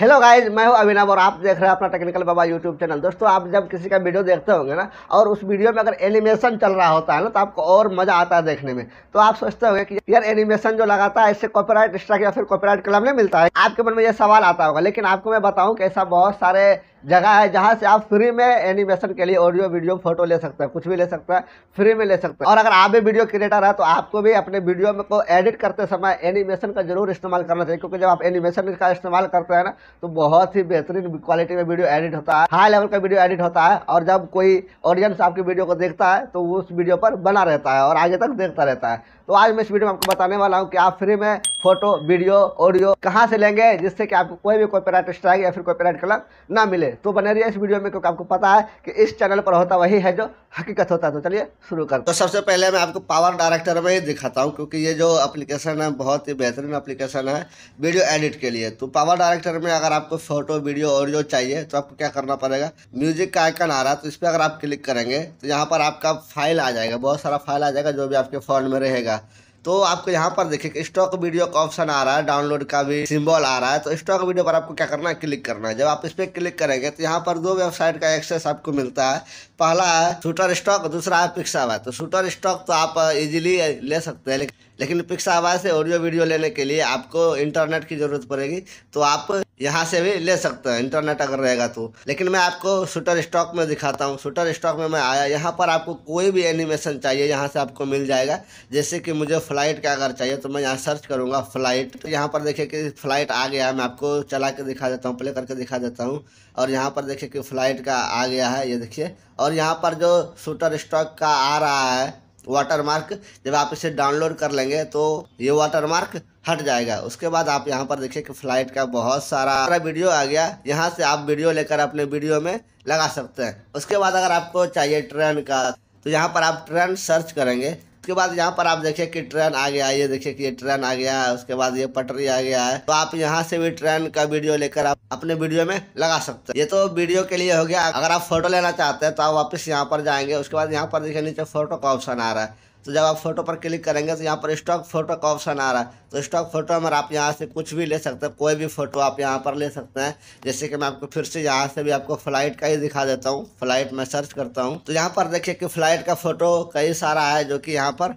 hello guys मैं हूं अभिनव और आप देख रहे हैं अपना टेक्निकल बाबा यूट्यूब चैनल दोस्तों आप जब किसी का वीडियो देखते होंगे ना और उस वीडियो में अगर एनिमेशन चल रहा होता है ना तो आपको और मज़ा आता है देखने में तो आप सोचते होंगे कि यार एनिमेशन जो लगाता है इससे कॉपीराइट स्ट्राइक या फिर कॉपीराइट क्लब नहीं मिलता है आपके मन में यह सवाल आता होगा लेकिन आपको मैं बताऊँ कि ऐसा बहुत सारे जगह है जहाँ से आप फ्री में एनिमेशन के लिए ऑडियो वीडियो फोटो ले सकते हैं कुछ भी ले सकते हैं फ्री में ले सकते हैं और अगर आप भी वीडियो क्रिएटर है तो आपको भी अपने वीडियो में को एडिट करते समय एनिमेशन का जरूर इस्तेमाल करना चाहिए क्योंकि जब आप एनिमेशन का इस्तेमाल करते हैं ना तो बहुत ही बेहतरीन क्वालिटी में वीडियो एडिट होता है हाई लेवल का वीडियो एडिट होता है और जब कोई ऑडियंस आपकी वीडियो को देखता है तो उस वीडियो पर बना रहता है और आगे तक देखता रहता है तो आज मैं इस वीडियो में आपको बताने वाला हूँ कि आप फ्री में फोटो वीडियो ऑडियो कहाँ से लेंगे जिससे कि आपको कोई भी कॉपीराइट स्ट्राइक या फिर कॉपीराइट क्लक ना मिले तो बने रहिए इस वीडियो में क्योंकि आपको पता है कि इस चैनल पर होता वही है जो हकीकत होता है तो चलिए शुरू कर तो सबसे पहले मैं आपको पावर डायरेक्टर में ही दिखाता हूँ क्योंकि ये जो अप्लीकेशन है बहुत ही बेहतरीन अप्लीकेशन है वीडियो एडिट के लिए तो पावर डायरेक्टर में अगर आपको फोटो वीडियो ऑडियो चाहिए तो आपको क्या करना पड़ेगा म्यूजिक का आइकन आ रहा है तो इस पर अगर आप क्लिक करेंगे तो यहाँ पर आपका फाइल आ जाएगा बहुत सारा फाइल आ जाएगा जो भी आपके फ़ोन में रहेगा तो आपको यहाँ पर देखिए स्टॉक वीडियो का ऑप्शन आ रहा है डाउनलोड का भी सिंबल आ रहा है तो स्टॉक वीडियो पर आपको क्या करना है क्लिक करना है जब आप इस पर क्लिक करेंगे तो यहाँ पर दो वेबसाइट का एक्सेस आपको मिलता है पहला है शूटर स्टॉक दूसरा है पिक्सावा तो शूटर स्टॉक तो आप इजीली ले सकते हैं लेकिन पिक्सावा से ऑडियो वीडियो लेने के लिए आपको इंटरनेट की ज़रूरत पड़ेगी तो आप यहाँ से भी ले सकते हैं इंटरनेट अगर रहेगा तो लेकिन मैं आपको शूटर स्टॉक में दिखाता हूँ शूटर स्टॉक में मैं आया यहाँ पर आपको कोई भी एनिमेशन चाहिए यहाँ से आपको मिल जाएगा जैसे कि मुझे फ़्लाइट का अगर चाहिए तो मैं यहाँ सर्च करूँगा फ़्लाइट तो यहाँ पर देखिए कि फ़्लाइट आ गया मैं आपको चला के दिखा देता हूँ प्ले करके दिखा देता हूँ और यहाँ पर देखिए कि फ़्लाइट का आ गया है ये देखिए और यहाँ पर जो शूटर स्टॉक का आ रहा है वाटर मार्क जब आप इसे डाउनलोड कर लेंगे तो ये वाटर मार्क हट जाएगा उसके बाद आप यहाँ पर देखिए कि फ्लाइट का बहुत सारा सारा वीडियो आ गया यहाँ से आप वीडियो लेकर अपने वीडियो में लगा सकते हैं उसके बाद अगर आपको चाहिए ट्रेन का तो यहाँ पर आप ट्रेन सर्च करेंगे उसके बाद यहाँ पर आप देखिए कि ट्रेन आ गया ये देखिए कि ये ट्रेन आ गया है उसके बाद ये पटरी आ गया है तो आप यहाँ से भी ट्रेन का वीडियो लेकर आप अपने वीडियो में लगा सकते हैं ये तो वीडियो के लिए हो गया अगर आप फोटो लेना चाहते हैं तो आप वापस यहाँ पर जाएंगे उसके बाद यहाँ पर देखिए नीचे फोटो का ऑप्शन आ रहा है तो जब आप फ़ोटो पर क्लिक करेंगे तो यहाँ पर स्टॉक फ़ोटो का ऑप्शन आ रहा है तो स्टॉक फ़ोटो में आप यहाँ से कुछ भी ले सकते हैं कोई भी फ़ोटो आप यहाँ पर ले सकते हैं जैसे कि मैं आपको फिर से यहाँ से भी आपको फ़्लाइट का ही दिखा देता हूँ फ़्लाइट में सर्च करता हूँ तो यहाँ पर देखिए कि फ़्लाइट का फ़ोटो कई सारा है जो कि यहाँ पर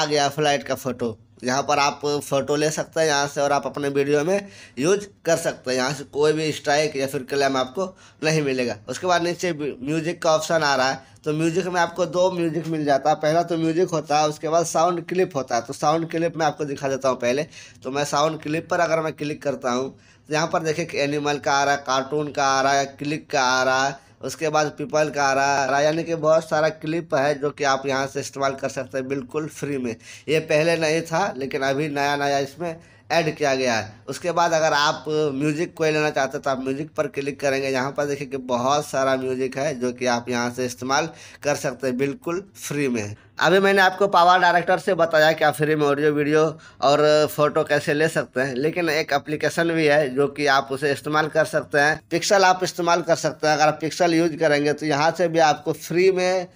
आ गया फ़्लाइट का फ़ोटो यहाँ पर आप फ़ोटो ले सकते हैं यहाँ से और आप अपने वीडियो में यूज कर सकते हैं यहाँ से कोई भी स्ट्राइक या फिर क्लेम आपको नहीं मिलेगा उसके बाद नीचे म्यूज़िक का ऑप्शन आ रहा है तो म्यूज़िक में आपको दो म्यूज़िक मिल जाता है पहला तो म्यूज़िक होता है उसके बाद साउंड क्लिप होता है तो साउंड क्लिप मैं आपको दिखा देता हूँ पहले तो मैं साउंड क्लिप पर अगर मैं क्लिक करता हूँ तो यहाँ पर देखिए एनिमल का आ रहा है कार्टून का आ रहा है क्लिक का आ रहा है उसके बाद पीपल का आ रहा है यानी कि बहुत सारा क्लिप है जो कि आप यहाँ से इस्तेमाल कर सकते हैं बिल्कुल फ्री में ये पहले नहीं था लेकिन अभी नया नया इसमें ऐड किया गया है उसके बाद अगर आप म्यूज़िक uh, कोई लेना चाहते हैं तो आप म्यूज़िक पर क्लिक करेंगे यहाँ पर देखिए कि बहुत सारा म्यूज़िक है जो कि आप यहाँ से इस्तेमाल कर सकते हैं बिल्कुल फ्री में अभी मैंने आपको पावर डायरेक्टर से बताया कि आप फ्री में ऑडियो वीडियो और फोटो uh, कैसे ले सकते हैं लेकिन एक एप्लीकेशन भी है जो कि आप उसे इस्तेमाल कर सकते हैं पिक्सल आप इस्तेमाल कर सकते हैं अगर आप पिक्सल यूज करेंगे तो यहाँ से भी आपको फ्री में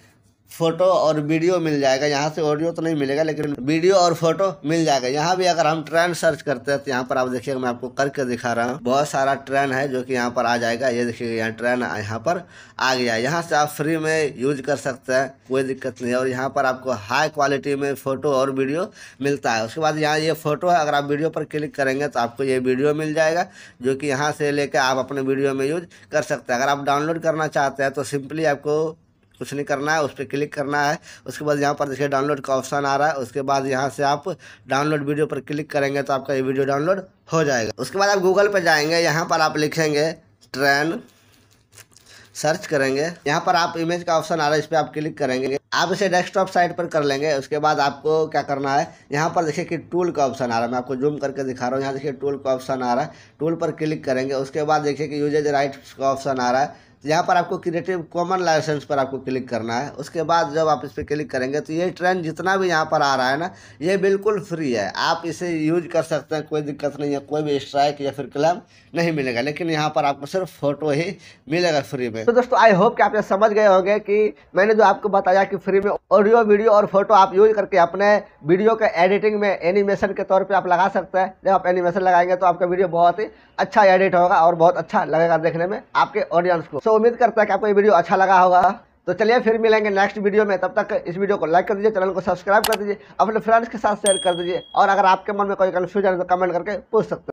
फ़ोटो और वीडियो मिल जाएगा यहाँ से ऑडियो तो नहीं मिलेगा लेकिन वीडियो और फोटो मिल जाएगा यहाँ भी अगर हम ट्रेन सर्च करते हैं तो यहाँ पर आप देखिएगा मैं आपको करके दिखा रहा हूँ बहुत सारा ट्रेन है जो कि यहाँ पर आ जाएगा ये देखिएगा यहाँ ट्रेन यहाँ पर आ गया यहाँ से आप फ्री में यूज कर सकते हैं कोई दिक्कत नहीं है और यहाँ पर आपको हाई क्वालिटी में फ़ोटो और वीडियो मिलता है उसके बाद यहाँ ये फ़ोटो है अगर आप वीडियो पर क्लिक करेंगे तो आपको ये वीडियो मिल जाएगा जो कि यहाँ से लेकर आप अपने वीडियो में यूज कर सकते हैं अगर आप डाउनलोड करना चाहते हैं तो सिंपली आपको कुछ नहीं करना है उस पर क्लिक करना है उसके बाद यहाँ पर देखिए डाउनलोड का ऑप्शन आ रहा है उसके बाद यहाँ से आप डाउनलोड वीडियो पर क्लिक करेंगे तो आपका ये वीडियो डाउनलोड हो जाएगा उसके बाद आप गूगल पर जाएंगे यहाँ पर आप लिखेंगे ट्रेन सर्च करेंगे यहाँ पर आप इमेज का ऑप्शन आ रहा है इस पर आप क्लिक करेंगे आप इसे डेस्कटॉप साइट पर कर लेंगे उसके बाद आपको क्या करना है यहाँ पर देखिए कि टूल का ऑप्शन आ रहा है मैं आपको जूम करके दिखा रहा हूँ यहाँ देखिए टूल का ऑप्शन आ रहा है टूल पर क्लिक करेंगे उसके बाद देखिए कि यूजेज राइट का ऑप्शन आ रहा है तो यहाँ पर आपको क्रिएटिव कॉमन लाइसेंस पर आपको क्लिक करना है उसके बाद जब आप इस पर क्लिक करेंगे तो ये ट्रेन जितना भी यहाँ पर आ रहा है ना ये बिल्कुल फ्री है आप इसे यूज कर सकते हैं कोई दिक्कत नहीं है कोई भी स्ट्राइक या फिर क्लेम नहीं मिलेगा लेकिन यहाँ पर आपको सिर्फ फोटो ही मिलेगा फ्री में तो दोस्तों आई होप कि आप समझ गए होंगे कि मैंने जो आपको बताया कि फ्री में ऑडियो वीडियो और फोटो आप यूज करके अपने वीडियो के एडिटिंग में एनिमेशन के तौर पर आप लगा सकते हैं जब आप एनिमेशन लगाएंगे तो आपका वीडियो बहुत ही अच्छा एडिट होगा और बहुत अच्छा लगेगा देखने में आपके ऑडियंस को सो उम्मीद करता है कि आपको ये वीडियो अच्छा लगा होगा तो चलिए फिर मिलेंगे नेक्स्ट वीडियो में तब तक इस वीडियो को लाइक कर दीजिए चैनल को सब्सक्राइब कर दीजिए अपने फ्रेंड्स के साथ शेयर कर दीजिए और अगर आपके मन में कोई कन्फ्यूजन है तो कमेंट करके पूछ सकते हैं